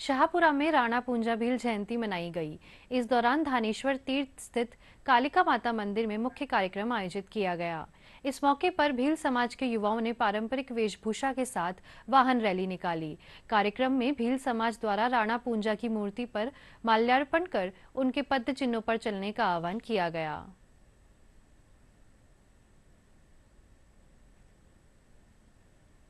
शाहपुरा में राणा पूंजा भील जयंती मनाई गई इस दौरान धानेश्वर तीर्थ स्थित कालिका माता मंदिर में मुख्य कार्यक्रम आयोजित किया गया इस मौके पर भील समाज के युवाओं ने पारंपरिक वेशभूषा के साथ वाहन रैली निकाली कार्यक्रम में भील समाज द्वारा राणा पूंजा की मूर्ति पर माल्यार्पण कर उनके पद चिन्हों पर चलने का आह्वान किया गया